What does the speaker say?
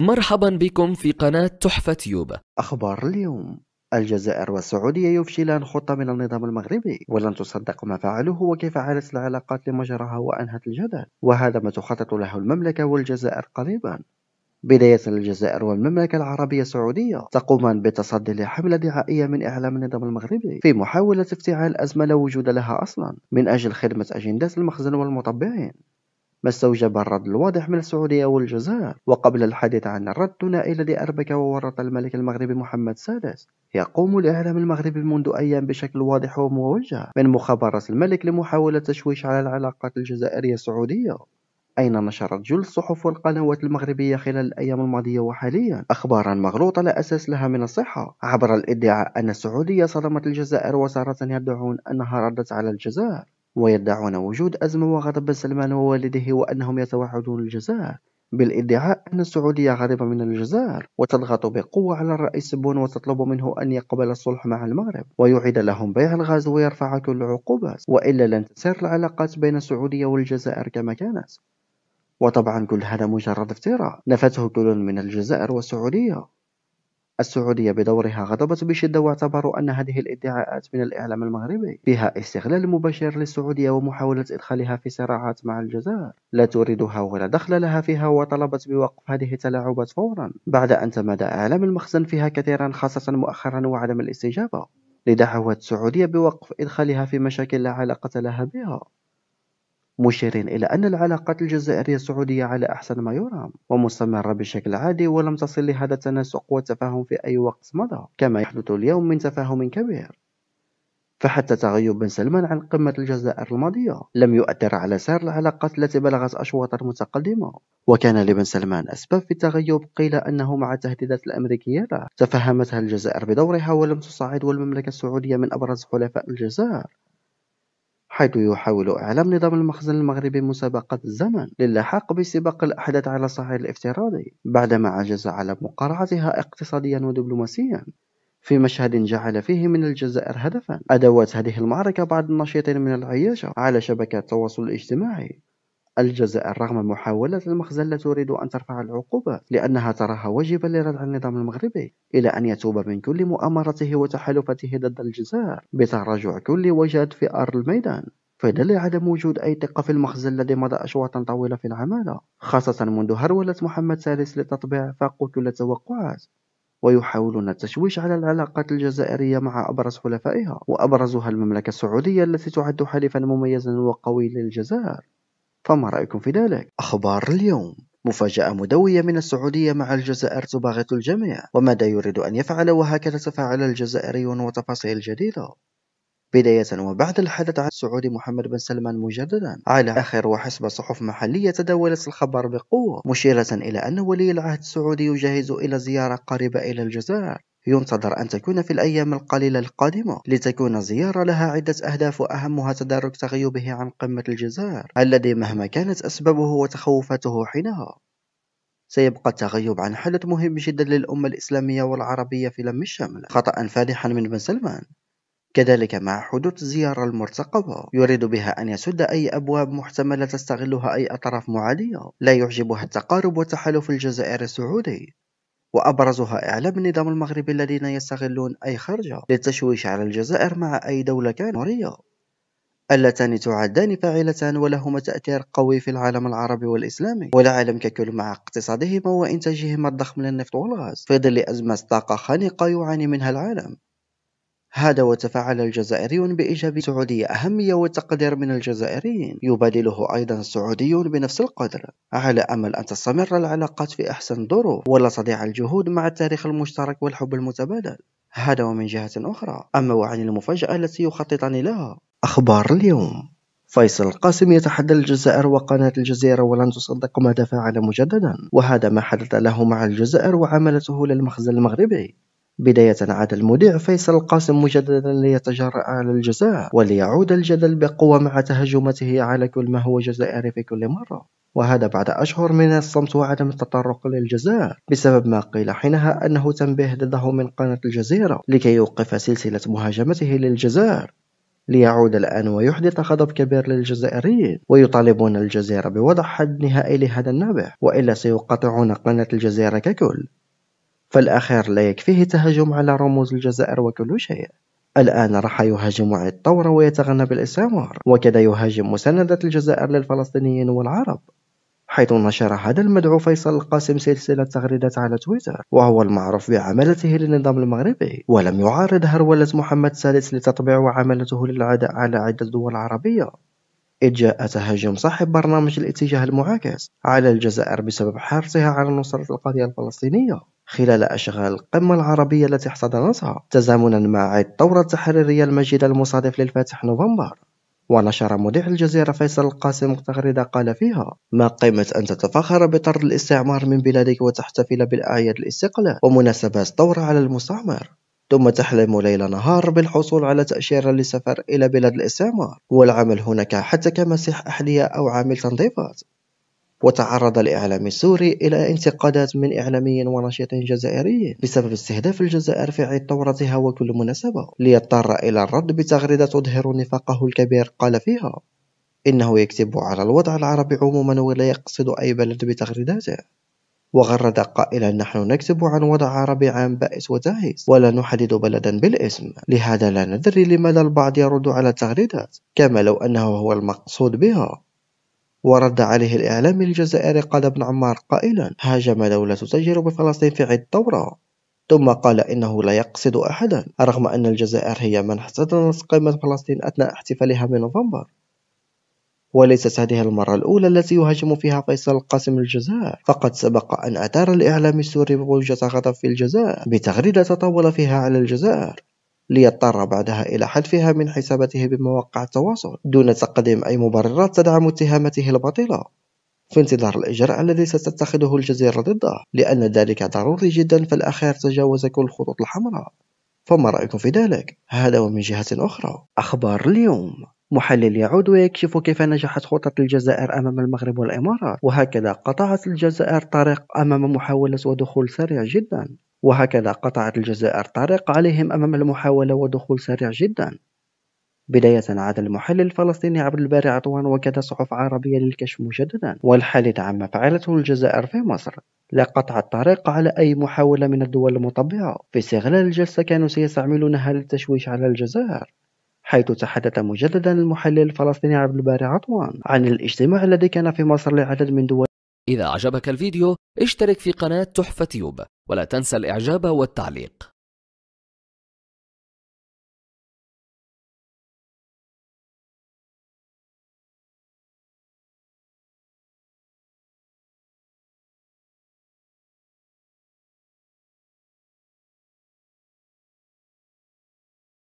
مرحبا بكم في قناة تحفة تيوب أخبار اليوم الجزائر والسعودية يفشلان خطة من النظام المغربي ولن تصدق ما فعلوه وكيف عادت العلاقات لمجرها وأنهت الجدل وهذا ما تخطط له المملكة والجزائر قريبا بداية الجزائر والمملكة العربية السعودية تقومان بتصدي لحملة دعائية من إعلام النظام المغربي في محاولة افتعال أزمة لا وجود لها أصلا من أجل خدمة أجندات المخزن والمطبعين ما استوجب الرد الواضح من السعودية والجزائر وقبل الحديث عن الرد الثنائي الذي أربك وورط الملك المغربي محمد السادس يقوم الإعلام المغربي منذ أيام بشكل واضح وموجه من مخابرات الملك لمحاولة تشويش على العلاقات الجزائرية السعودية أين نشرت جل الصحف والقنوات المغربية خلال الأيام الماضية وحاليا أخبارا مغلوطة لا أساس لها من الصحة عبر الادعاء أن السعودية صدمت الجزائر وصارت يدعون أنها ردت على الجزائر ويدعون وجود أزمة وغضب سلمان ووالده وأنهم يتوعدون الجزائر بالادعاء أن السعودية غاضبة من الجزائر وتضغط بقوة على الرئيس بون وتطلب منه أن يقبل الصلح مع المغرب ويعيد لهم بيع الغاز ويرفع كل العقوبات وإلا لن تسير العلاقات بين السعودية والجزائر كما كانت وطبعا كل هذا مجرد افتراء نفته كل من الجزائر والسعودية السعودية بدورها غضبت بشدة واعتبروا أن هذه الادعاءات من الإعلام المغربي فيها استغلال مباشر للسعودية ومحاولة إدخالها في صراعات مع الجزائر لا تريدها ولا دخل لها فيها وطلبت بوقف هذه التلاعبات فورا بعد أن تمادى إعلام المخزن فيها كثيرا خاصة مؤخرا وعدم الاستجابة لدعوات السعودية بوقف إدخالها في مشاكل لا علاقة لها بها مشيرين إلى أن العلاقات الجزائرية السعودية على أحسن ما يرام ومستمرة بشكل عادي ولم تصل لهذا التناسق والتفاهم في أي وقت مضى كما يحدث اليوم من تفاهم كبير فحتى تغيب بن سلمان عن قمة الجزائر الماضية لم يؤثر على سير العلاقات التي بلغت أشواطا متقدمة وكان لبن سلمان أسباب في التغيب قيل أنه مع التهديدات الأمريكية له تفهمتها الجزائر بدورها ولم تصعد والمملكة السعودية من أبرز حلفاء الجزائر حيث يحاول إعلام نظام المخزن المغربي مسابقة الزمن للحاق بسباق الأحداث على الصعيد الافتراضي بعدما عجز على مقارعتها اقتصاديا ودبلوماسيا في مشهد جعل فيه من الجزائر هدفا أدوات هذه المعركة بعض الناشطين من العياشة على شبكات التواصل الاجتماعي الجزائر رغم محاولة المخزن لا تريد أن ترفع العقوبات لأنها تراها واجبة لردع النظام المغربي إلى أن يتوب من كل مؤامرته وتحالفاته ضد الجزائر بتراجع كل وجد في أرض الميدان فدل عدم وجود أي ثقة في المخزن الذي مضى أشواطا طويلة في العمالة خاصة منذ هرولة محمد سادس للتطبيع فاقوا كل التوقعات ويحاولون التشويش على العلاقات الجزائرية مع أبرز حلفائها وأبرزها المملكة السعودية التي تعد حليفا مميزا وقوي للجزائر فما رأيكم في ذلك؟ أخبار اليوم مفاجأة مدوية من السعودية مع الجزائر تباغت الجميع وماذا يريد أن يفعل وهكذا تفاعل الجزائريون وتفاصيل جديدة بداية وبعد الحدث عن السعودي محمد بن سلمان مجددا على آخر وحسب صحف محلية تداولت الخبر بقوة مشيرة إلى أن ولي العهد السعودي يجهز إلى زيارة قريبة إلى الجزائر ينتظر أن تكون في الأيام القليلة القادمة لتكون الزيارة لها عدة أهداف وأهمها تدارك تغيبه عن قمة الجزائر الذي مهما كانت أسبابه وتخوفاته حينها سيبقى التغيب عن حدث مهم جدا للأمة الإسلامية والعربية في لم الشمل خطأ فادحا من بن سلمان كذلك مع حدوث الزيارة المرتقبة يريد بها أن يسد أي أبواب محتملة تستغلها أي أطراف معادية لا يعجبها التقارب وتحالف الجزائر السعودي وأبرزها إعلام النظام المغربي الذين يستغلون أي خرجة للتشويش على الجزائر مع أي دولة كانورية اللتان تعدان فاعلتان ولهما تأثير قوي في العالم العربي والإسلامي والعالم ككل مع اقتصادهما وإنتاجهما الضخم للنفط والغاز في ظل أزمة طاقة خانقة يعاني منها العالم هذا وتفاعل الجزائريون بإيجاب سعودية أهمية وتقدير من الجزائريين يبادله أيضا السعوديون بنفس القدر على أمل أن تستمر العلاقات في أحسن ظروف ولا تضيع الجهود مع التاريخ المشترك والحب المتبادل هذا ومن جهة أخرى أما وعن المفاجأة التي يخططان لها أخبار اليوم فيصل القاسم يتحدى الجزائر وقناة الجزيرة ولن تصدق ماذا فعل مجددا وهذا ما حدث له مع الجزائر وعملته للمخزن المغربي بداية عاد المذيع فيصل القاسم مجددا ليتجرأ على الجزاء وليعود الجدل بقوة مع تهجمته على كل ما هو جزائري في كل مرة وهذا بعد أشهر من الصمت وعدم التطرق للجزاء بسبب ما قيل حينها أنه تنبيه ضده من قناة الجزيرة لكي يوقف سلسلة مهاجمته للجزائر ليعود الآن ويحدث غضب كبير للجزائريين ويطالبون الجزيرة بوضع حد نهائي لهذا النابح وإلا سيقاطعون قناة الجزيرة ككل فالأخير لا يكفيه تهجم على رموز الجزائر وكل شيء الآن راح يهاجم على الثورة ويتغنى بالاستعمار وكذا يهاجم مساندة الجزائر للفلسطينيين والعرب حيث نشر هذا المدعو فيصل القاسم سلسلة تغريدات على تويتر وهو المعروف بعملته للنظام المغربي ولم يعارض هرولة محمد السادس لتطبيع وعملته للعداء على عدة دول عربية إذ جاء تهجم صاحب برنامج الاتجاه المعاكس على الجزائر بسبب حرصها على نصرة القضية الفلسطينية خلال أشغال القمة العربية التي احتضنتها تزامنا مع عيد الثورة التحريرية المجيدة المصادف للفاتح نوفمبر ونشر مذيع الجزيرة فيصل القاسم تغريدة قال فيها ما قيمة أن تتفاخر بطرد الاستعمار من بلادك وتحتفل بالأعياد الاستقلال ومناسبات الثورة على المستعمر ثم تحلم ليل نهار بالحصول على تأشيرة للسفر إلى بلاد الاستعمار والعمل هناك حتى كمسيح أحذية أو عامل تنظيفات وتعرض الإعلام السوري إلى انتقادات من إعلامي ونشيط جزائري بسبب استهداف الجزائر في عيد ثورتها وكل مناسبة ليضطر إلى الرد بتغريدة تظهر نفاقه الكبير قال فيها إنه يكتب على الوضع العربي عموما ولا يقصد أي بلد بتغريداته وغرد قائلا نحن نكتب عن وضع عربي عام بائس وتعيس ولا نحدد بلدا بالاسم لهذا لا ندري لماذا البعض يرد على التغريدات كما لو أنه هو المقصود بها ورد عليه الإعلام الجزائري قال ابن عمار قائلا هاجم دولة تجر بفلسطين في عيد الثورة ثم قال إنه لا يقصد أحدا رغم أن الجزائر هي من احتضنت قمة فلسطين أثناء احتفالها بنوفمبر وليست هذه المرة الأولى التي يهاجم فيها فيصل القاسم الجزائر فقد سبق أن أثار الإعلام السوري بوجة غضب في الجزائر بتغريدة تطاول فيها على الجزائر ليضطر بعدها إلى حذفها من حساباته بمواقع التواصل دون تقديم أي مبررات تدعم اتهامته الباطلة في انتظار الإجراء الذي ستتخذه الجزيرة ضده لأن ذلك ضروري جدا فالأخير تجاوز كل الخطوط الحمراء فما رأيكم في ذلك؟ هذا ومن جهة أخرى أخبار اليوم محلل يعود ويكشف كيف نجحت خطة الجزائر أمام المغرب والإمارات وهكذا قطعت الجزائر طريق أمام محاولة ودخول سريع جدا وهكذا قطعت الجزائر طريق عليهم أمام المحاولة ودخول سريع جدا بداية عاد المحلل الفلسطيني عبد الباري عطوان وكذا صحف عربية للكشف مجددا والحالة عما فعلته الجزائر في مصر لقطع الطريق على أي محاولة من الدول المطبعة في استغلال الجلسة كانوا سيستعملونها للتشويش على الجزائر حيث تحدث مجددا المحلل الفلسطيني عبد الباري عطوان عن الاجتماع الذي كان في مصر لعدد من دول إذا أعجبك الفيديو اشترك في قناة تحفة تيوب ولا تنسى الإعجاب والتعليق